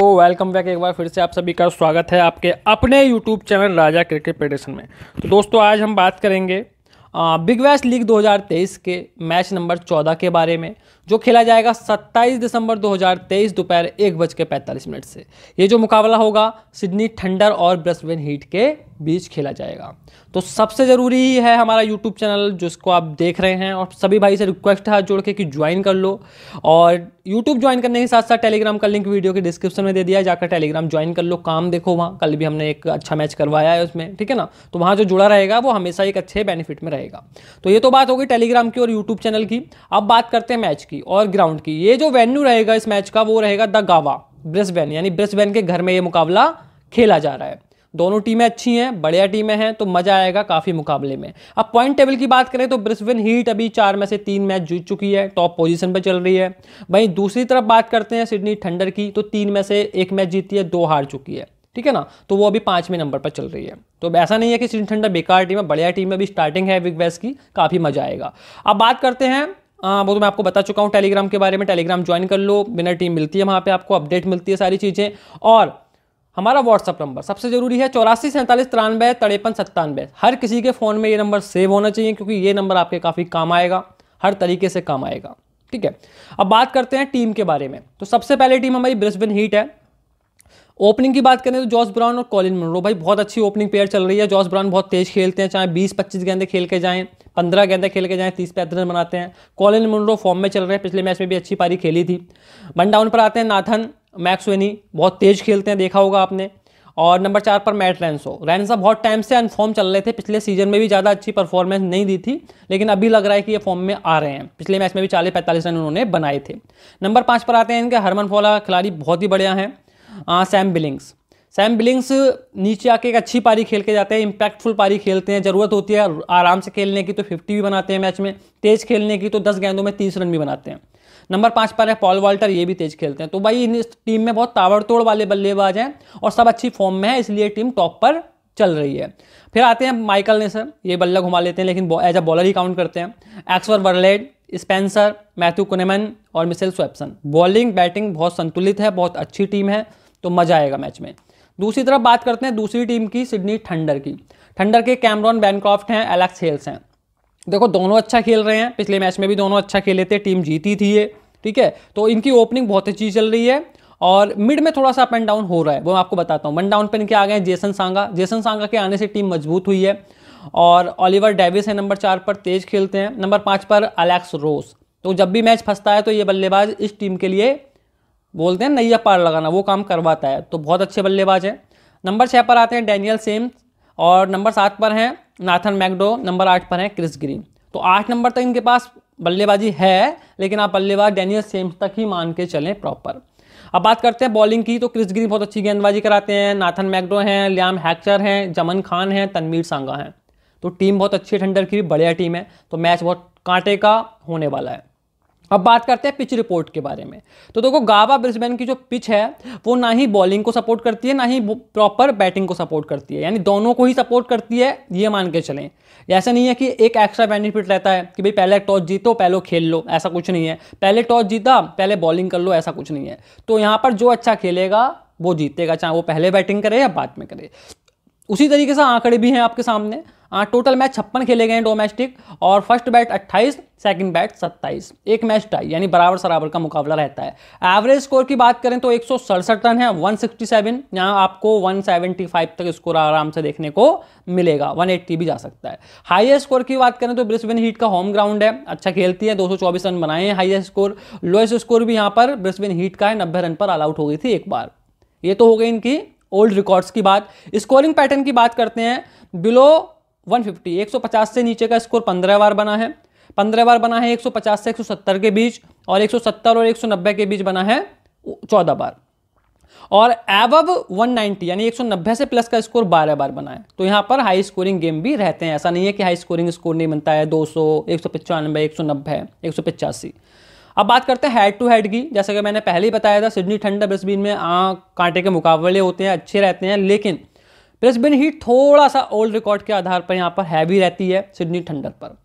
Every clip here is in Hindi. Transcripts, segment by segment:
तो वेलकम बैक एक बार फिर से आप सभी का स्वागत है आपके अपने यूट्यूब चैनल राजा क्रिकेट पेडिशन में तो दोस्तों आज हम बात करेंगे बिग बैश लीग 2023 के मैच नंबर 14 के बारे में जो खेला जाएगा 27 दिसंबर 2023 दोपहर एक बज के मिनट से ये जो मुकाबला होगा सिडनी थंडर और ब्रस्बेन हीट के बीच खेला जाएगा तो सबसे ज़रूरी ही है हमारा यूट्यूब चैनल जिसको आप देख रहे हैं और सभी भाई से रिक्वेस्ट हाथ जोड़ के कि ज्वाइन कर लो और यूट्यूब ज्वाइन करने के साथ साथ टेलीग्राम का लिंक वीडियो के डिस्क्रिप्शन में दे दिया जाकर टेलीग्राम ज्वाइन कर लो काम देखो वहाँ कल भी हमने एक अच्छा मैच करवाया है उसमें ठीक है ना तो वहाँ जो जुड़ा रहेगा वो हमेशा एक अच्छे बेनिफिट में रहेगा तो ये तो बात होगी टेलीग्राम की और यूट्यूब चैनल की अब बात करते हैं मैच की और ग्राउंड की ये जो वेन्यू रहेगा इस मैच का वो रहेगा द गावा ब्रिस्बेन यानी ब्रिस्बेन के घर में ये मुकाबला खेला जा रहा है दोनों टीमें अच्छी हैं बढ़िया टीमें हैं तो मजा आएगा काफ़ी मुकाबले में अब पॉइंट टेबल की बात करें तो ब्रिस्बेन हीट अभी चार में से तीन मैच जीत चुकी है टॉप पोजीशन पर चल रही है वहीं दूसरी तरफ बात करते हैं सिडनी ठंडर की तो तीन में से एक मैच जीती है दो हार चुकी है ठीक है ना तो वो अभी पांचवें नंबर पर चल रही है तो ऐसा नहीं है कि सिडनी ठंडर बेकार टीम है बढ़िया टीम है अभी स्टार्टिंग है बिग बैस की काफ़ी मजा आएगा अब बात करते हैं आ, वो तो मैं आपको बता चुका हूँ टेलीग्राम के बारे में टेलीग्राम ज्वाइन कर लो विनर टीम मिलती है वहाँ पे आपको अपडेट मिलती है सारी चीज़ें और हमारा व्हाट्सअप नंबर सबसे ज़रूरी है चौरासी सैंतालीस तिरानवे तड़ेपन सत्तानवे हर किसी के फ़ोन में ये नंबर सेव होना चाहिए क्योंकि ये नंबर आपके काफ़ी काम आएगा हर तरीके से काम आएगा ठीक है अब बात करते हैं टीम के बारे में तो सबसे पहले टीम हमारी ब्रिस्बिन हीट है ओपनिंग की बात करें तो जॉस ब्राउन और कॉलिन मनरो भाई बहुत अच्छी ओपनिंग पेयर चल रही है जॉस ब्राउन बहुत तेज खेलते हैं चाहे 20-25 गेंदे खेल के जाएं 15 गेंदे खेल के जाएं 30 पैंतीस बनाते हैं कॉलिन मनरो फॉर्म में चल रहे हैं पिछले मैच में भी अच्छी पारी खेली थी वन डाउन पर आते हैं नाथन मैक्स वेनी बहुत तेज खेलते हैं देखा होगा आपने और नंबर चार पर मैट रैनसो रैंसा बहुत टाइम से अनफॉर्म चल रहे थे पिछले सीजन में भी ज़्यादा अच्छी परफॉर्मेंस नहीं दी थी लेकिन अभी लग रहा है कि ये फॉर्म में आ रहे हैं पिछले मैच में भी चालीस पैंतालीस रन उन्होंने बनाए थे नंबर पाँच पर आते हैं इनके हरमन फौला खिलाड़ी बहुत ही बढ़िया हैं सैम बिलिंग्स सैम बिलिंग्स नीचे आके एक अच्छी पारी खेल के जाते हैं इंपैक्टफुल पारी खेलते हैं ज़रूरत होती है आराम से खेलने की तो फिफ्टी भी बनाते हैं मैच में तेज़ खेलने की तो दस गेंदों में तीस रन भी बनाते हैं नंबर पाँच पर है पॉल वॉल्टर ये भी तेज खेलते हैं तो भाई इन इस टीम में बहुत ताबड़तोड़ वाले बल्लेबाज हैं और सब अच्छी फॉर्म में है इसलिए टीम टॉप पर चल रही है फिर आते हैं माइकल ने सर ये बल्ला घुमा लेते हैं लेकिन एज अ बॉलर ही काउंट करते हैं एक्सवर वर्लेड स्पेंसर मैथ्यू कुनेमन और मिसेल स्वेप्सन बॉलिंग बैटिंग बहुत संतुलित है बहुत अच्छी टीम है तो मजा आएगा मैच में दूसरी तरफ बात करते हैं दूसरी टीम की सिडनी ठंडर की ठंडर के कैमरॉन बैनक्रॉफ्ट हैं एलेक्स हेल्स हैं देखो दोनों अच्छा खेल रहे हैं पिछले मैच में भी दोनों अच्छा खेले थे टीम जीती थी ये ठीक है तो इनकी ओपनिंग बहुत अच्छी चल रही है और मिड में थोड़ा सा अप एंड डाउन हो रहा है वो मैं आपको बताता हूँ वन डाउन पर इनके आ गए जेसन सांगा जेसन सांगा के आने से टीम मजबूत हुई है और ओलिवर डेविस है नंबर चार पर तेज खेलते हैं नंबर पाँच पर अलेक्स रोस तो जब भी मैच फंसता है तो ये बल्लेबाज इस टीम के लिए बोलते हैं नैया पार लगाना वो काम करवाता है तो बहुत अच्छे बल्लेबाज हैं नंबर छः पर आते हैं डैनियल सेम्स और नंबर सात पर हैं नाथन मैकडो नंबर आठ पर हैं क्रिस ग्रीन तो आठ नंबर तक तो इनके पास बल्लेबाजी है लेकिन आप बल्लेबाज डैनियल सेम्स तक ही मान के चलें प्रॉपर अब बात करते हैं बॉलिंग की तो क्रिस ग्रीन बहुत अच्छी गेंदबाजी कराते हैं नाथन मैकडो हैं लियाम हैक्चर हैं जमन खान हैं तनवीर सांगा हैं तो टीम बहुत अच्छी ठंडर की बढ़िया टीम है तो मैच बहुत कांटे का होने वाला है अब बात करते हैं पिच रिपोर्ट के बारे में तो देखो गावा ब्रिस्बेन की जो पिच है वो ना ही बॉलिंग को सपोर्ट करती है ना ही प्रॉपर बैटिंग को सपोर्ट करती है यानी दोनों को ही सपोर्ट करती है ये मान के चलें ऐसा नहीं है कि एक एक्स्ट्रा बेनिफिट रहता है कि भाई पहले टॉस जीतो पहले खेल लो ऐसा कुछ नहीं है पहले टॉस जीता पहले बॉलिंग कर लो ऐसा कुछ नहीं है तो यहाँ पर जो अच्छा खेलेगा वो जीतेगा चाहे वो पहले बैटिंग करे या बाद में करे उसी तरीके से आंकड़े भी हैं आपके सामने टोटल हाँ, मैच छप्पन खेले गए हैं डोमेस्टिक और फर्स्ट बैट 28 सेकंड बैट 27 एक मैच टाई यानी बराबर सराबर का मुकाबला रहता है एवरेज स्कोर की बात करें तो एक रन है 167 यहां आपको 175 तक स्कोर आराम से देखने को मिलेगा 180 भी जा सकता है हाईएस्ट स्कोर की बात करें तो ब्रिस्बेन हीट का होम ग्राउंड है अच्छा खेलती है दो रन बनाए हैं हाईएस्ट स्कोर लोएस्ट स्कोर भी यहाँ पर ब्रिस्बेन हीट का है नब्बे रन पर ऑल आउट हो गई थी एक बार ये तो हो गई इनकी ओल्ड रिकॉर्ड्स की बात स्कोरिंग पैटर्न की बात करते हैं बिलो 150 150 से नीचे का स्कोर पंद्रह बार बना है पंद्रह बार बना है 150 से 170 के बीच और 170 और 190 के बीच बना है चौदह बार और वन 190 यानी 190 से प्लस का स्कोर 12 बार बना है तो यहाँ पर हाई स्कोरिंग गेम भी रहते हैं ऐसा नहीं है कि हाई स्कोरिंग स्कोर नहीं बनता है 200 एक सौ एक सौ नब्बे एक सौ पचासी अब बात करते हैं हेड टू हेड की जैसा कि मैंने पहले ही बताया था सिडनी ठंडा ब्रिस्बिन में आ कांटे के मुकाबले होते हैं अच्छे रहते हैं लेकिन तो ब्रिस्बेन ही थोड़ा सा ओल्ड रिकॉर्ड के आधार पर यहाँ पर हैवी रहती है सिडनी थंडर पर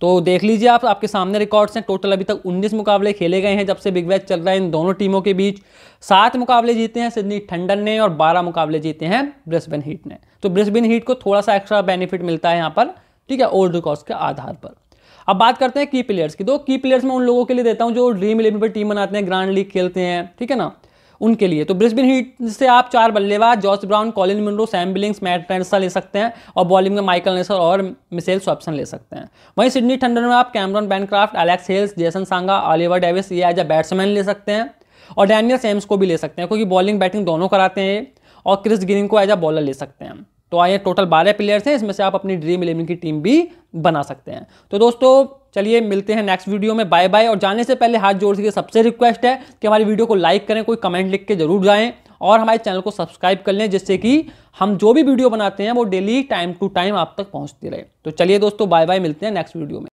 तो देख लीजिए आप आपके सामने रिकॉर्ड्स हैं टोटल अभी तक 19 मुकाबले खेले गए हैं जब से बिग बैच चल रहा है इन दोनों टीमों के बीच सात मुकाबले जीते हैं सिडनी ठंडन ने और बारह मुकाबले जीते हैं ब्रिस्बेन हीट ने तो ब्रिस्बेन हीट को थोड़ा सा एक्स्ट्रा बेनिफिट मिलता है यहाँ पर ठीक है ओल्ड रिकॉर्ड्स के आधार पर अब बात करते हैं की प्लेयर्स की दो की प्लेयर्स मैं उन लोगों के लिए देता हूँ जो ड्रीम इलेवन पर टीम बनाते हैं ग्रांड लीग खेलते हैं ठीक है ना उनके लिए तो ब्रिस्बिन हीट से आप चार बल्लेबाज George Brown Colin Munro Sam Billings Matt नेसा ले सकते हैं और बॉलिंग में माइकल नेसर और मिसेल स्वप्सन ले सकते हैं वहीं सिडनी थंडर में आप Cameron Bancroft Alex Hales Jason Sangha Oliver Davies ये एज अ बैट्समैन ले सकते हैं और डैनियल सैम्स को भी ले सकते हैं क्योंकि बॉलिंग बैटिंग दोनों कराते हैं और क्रिस ग्रीन को एज अ बॉलर ले सकते हैं तो आइए टोटल बारह प्लेयर्स हैं इसमें से आप अपनी ड्रीम इलेवन की टीम भी बना सकते हैं तो दोस्तों चलिए मिलते हैं नेक्स्ट वीडियो में बाय बाय और जाने से पहले हाथ जोड़ सके सबसे रिक्वेस्ट है कि हमारी वीडियो को लाइक करें कोई कमेंट लिख के जरूर जाएं और हमारे चैनल को सब्सक्राइब कर लें जिससे कि हम जो भी वीडियो बनाते हैं वो डेली टाइम टू टाइम आप तक पहुंचती रहे तो चलिए दोस्तों बाय बाय मिलते हैं नेक्स्ट वीडियो में